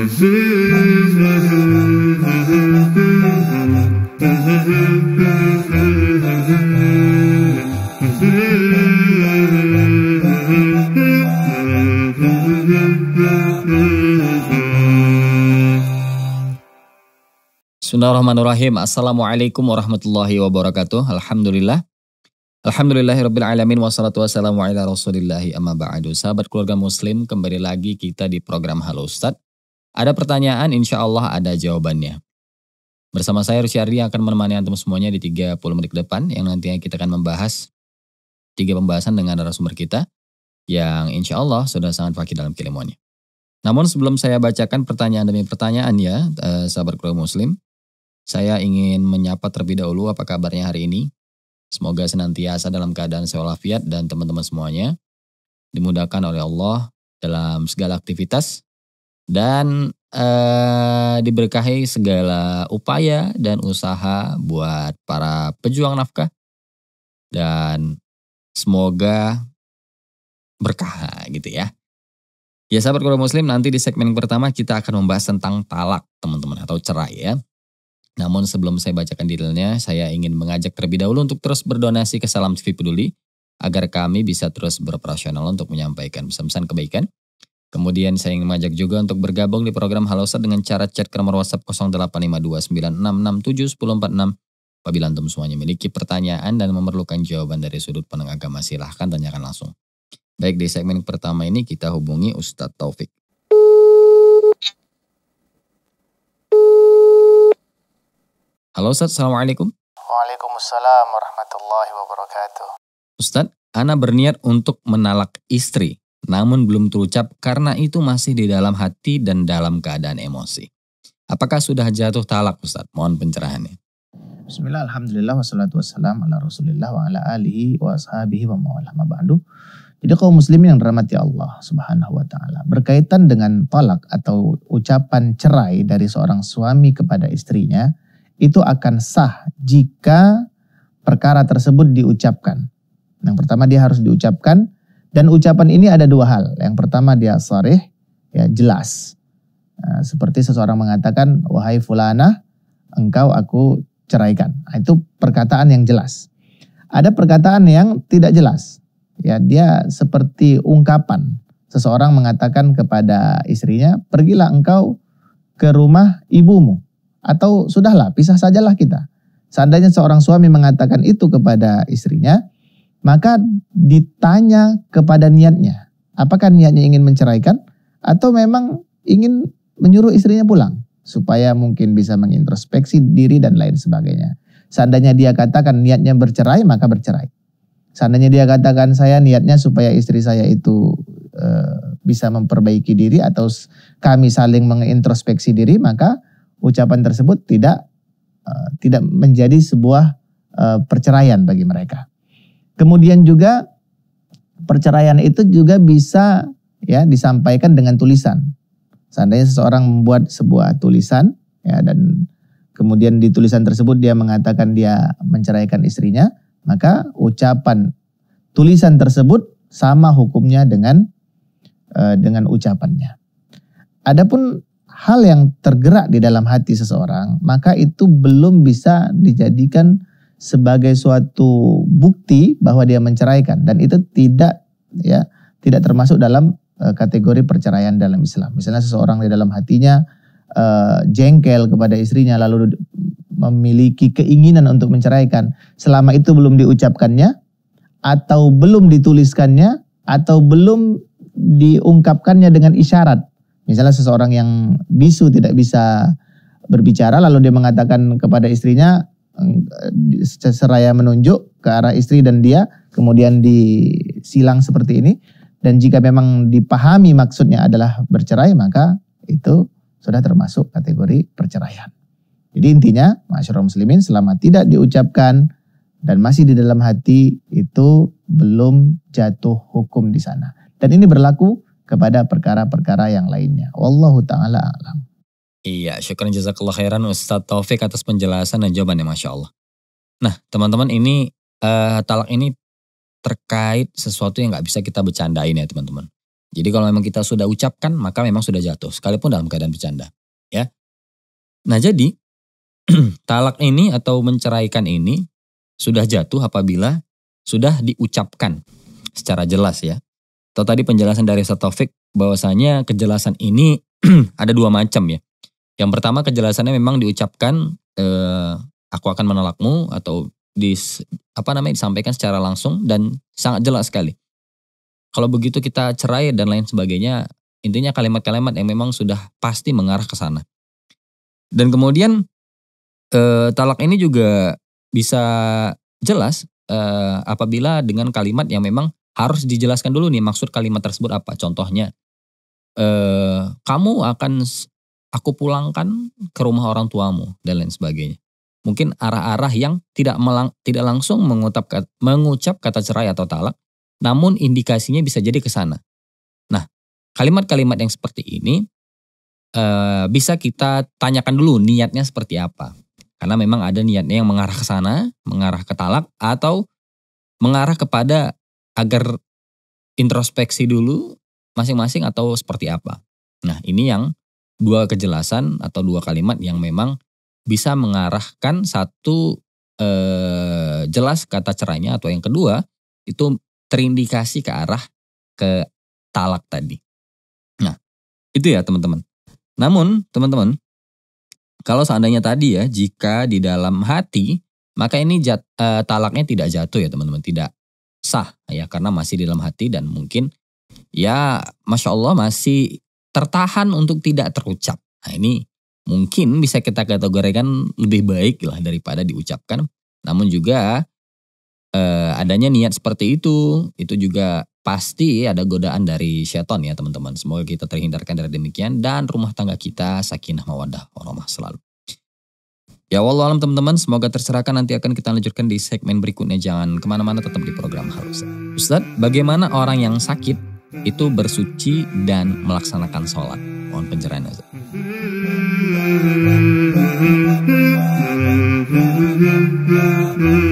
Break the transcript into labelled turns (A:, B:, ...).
A: Bismillahirrahmanirrahim. Assalamualaikum warahmatullahi wabarakatuh. Alhamdulillah. Alhamdulillahirrabbilalamin alamin wassalatu wassalamu ala rasulillahi amma ba'du. Sahabat keluarga muslim, kembali lagi kita di program Halo Ustadz. Ada pertanyaan, insya Allah ada jawabannya. Bersama saya Ardi akan menemani Antum semuanya di 30 menit ke depan yang nantinya kita akan membahas tiga pembahasan dengan narasumber kita yang insya Allah sudah sangat fakir dalam keilmuannya. Namun sebelum saya bacakan pertanyaan demi pertanyaan ya, eh, sahabat keluarga muslim, saya ingin menyapa terlebih dahulu apa kabarnya hari ini. Semoga senantiasa dalam keadaan seolah dan teman-teman semuanya dimudahkan oleh Allah dalam segala aktivitas dan eh, diberkahi segala upaya dan usaha buat para pejuang nafkah dan semoga berkah gitu ya. Ya sahabat kalau muslim nanti di segmen pertama kita akan membahas tentang talak teman-teman atau cerai ya. Namun sebelum saya bacakan detailnya, saya ingin mengajak terlebih dahulu untuk terus berdonasi ke Salam TV Peduli agar kami bisa terus beroperasional untuk menyampaikan pesan-pesan kebaikan Kemudian saya ingin mengajak juga untuk bergabung di program Halosa dengan cara chat ke nomor WhatsApp 085296671046. Apabila antum semuanya memiliki pertanyaan dan memerlukan jawaban dari sudut pandang agama, silahkan tanyakan langsung. Baik, di segmen pertama ini kita hubungi Ustadz Taufik. Halo Ustadz, Assalamualaikum.
B: Waalaikumsalam warahmatullahi wabarakatuh.
A: Ustadz, Ana berniat untuk menalak istri namun belum terucap karena itu masih di dalam hati dan dalam keadaan emosi. Apakah sudah jatuh talak Ustaz? Mohon pencerahannya.
B: Bismillah, Alhamdulillah, wassalatu wassalam ala rasulillah wa ala alihi wa ashabihi wa ma ba'du. Jadi kaum muslimin yang dirahmati Allah subhanahu wa ta'ala. Berkaitan dengan talak atau ucapan cerai dari seorang suami kepada istrinya, itu akan sah jika perkara tersebut diucapkan. Yang pertama dia harus diucapkan dan ucapan ini ada dua hal. Yang pertama dia sarih, ya jelas. Nah, seperti seseorang mengatakan, wahai fulana, engkau aku ceraikan. Nah, itu perkataan yang jelas. Ada perkataan yang tidak jelas. Ya, dia seperti ungkapan. Seseorang mengatakan kepada istrinya, pergilah engkau ke rumah ibumu. Atau sudahlah, pisah sajalah kita. Seandainya seorang suami mengatakan itu kepada istrinya, maka ditanya kepada niatnya. Apakah niatnya ingin menceraikan atau memang ingin menyuruh istrinya pulang supaya mungkin bisa mengintrospeksi diri dan lain sebagainya. Seandainya dia katakan niatnya bercerai, maka bercerai. Seandainya dia katakan saya niatnya supaya istri saya itu e, bisa memperbaiki diri atau kami saling mengintrospeksi diri, maka ucapan tersebut tidak e, tidak menjadi sebuah e, perceraian bagi mereka. Kemudian juga perceraian itu juga bisa ya disampaikan dengan tulisan. Seandainya seseorang membuat sebuah tulisan ya dan kemudian di tulisan tersebut dia mengatakan dia menceraikan istrinya, maka ucapan tulisan tersebut sama hukumnya dengan uh, dengan ucapannya. Adapun hal yang tergerak di dalam hati seseorang, maka itu belum bisa dijadikan sebagai suatu bukti bahwa dia menceraikan dan itu tidak ya tidak termasuk dalam uh, kategori perceraian dalam Islam. Misalnya seseorang di dalam hatinya uh, jengkel kepada istrinya lalu memiliki keinginan untuk menceraikan, selama itu belum diucapkannya atau belum dituliskannya atau belum diungkapkannya dengan isyarat. Misalnya seseorang yang bisu tidak bisa berbicara lalu dia mengatakan kepada istrinya Eh, seraya menunjuk ke arah istri dan dia kemudian disilang seperti ini dan jika memang dipahami maksudnya adalah bercerai maka itu sudah termasuk kategori perceraian. Jadi intinya masyarakat muslimin selama tidak diucapkan dan masih di dalam hati itu belum jatuh hukum di sana. Dan ini berlaku kepada perkara-perkara yang lainnya. Wallahu taala alam.
A: Iya, syukur jazakallah khairan Ustadz Taufik atas penjelasan dan jawabannya Masya Allah. Nah teman-teman ini, uh, talak ini terkait sesuatu yang nggak bisa kita bercandain ya teman-teman. Jadi kalau memang kita sudah ucapkan, maka memang sudah jatuh, sekalipun dalam keadaan bercanda. ya. Nah jadi, talak ini atau menceraikan ini sudah jatuh apabila sudah diucapkan secara jelas ya. Atau tadi penjelasan dari Ustadz Taufik bahwasanya kejelasan ini ada dua macam ya yang pertama kejelasannya memang diucapkan eh, aku akan menolakmu atau di apa namanya disampaikan secara langsung dan sangat jelas sekali. Kalau begitu kita cerai dan lain sebagainya, intinya kalimat-kalimat yang memang sudah pasti mengarah ke sana. Dan kemudian eh, talak ini juga bisa jelas eh, apabila dengan kalimat yang memang harus dijelaskan dulu nih maksud kalimat tersebut apa. Contohnya, eh, kamu akan aku pulangkan ke rumah orang tuamu dan lain sebagainya. Mungkin arah-arah yang tidak melang, tidak langsung mengucap mengucap kata cerai atau talak, namun indikasinya bisa jadi ke sana. Nah, kalimat-kalimat yang seperti ini e, bisa kita tanyakan dulu niatnya seperti apa. Karena memang ada niatnya yang mengarah ke sana, mengarah ke talak atau mengarah kepada agar introspeksi dulu masing-masing atau seperti apa. Nah, ini yang dua kejelasan atau dua kalimat yang memang bisa mengarahkan satu eh, jelas kata cerainya atau yang kedua itu terindikasi ke arah ke talak tadi. Nah, itu ya teman-teman. Namun, teman-teman, kalau seandainya tadi ya, jika di dalam hati, maka ini jat, e, talaknya tidak jatuh ya teman-teman, tidak sah ya karena masih di dalam hati dan mungkin ya masya Allah masih tertahan untuk tidak terucap. Nah ini mungkin bisa kita kategorikan lebih baik lah daripada diucapkan. Namun juga eh, adanya niat seperti itu, itu juga pasti ada godaan dari syaitan ya teman-teman. Semoga kita terhindarkan dari demikian dan rumah tangga kita sakinah mawaddah warahmah selalu. Ya Allah alam teman-teman, semoga terserahkan nanti akan kita lanjutkan di segmen berikutnya. Jangan kemana-mana tetap di program Halus. Ustadz, bagaimana orang yang sakit itu bersuci dan melaksanakan sholat mohon pencerahan Ustaz. Mm-hmm.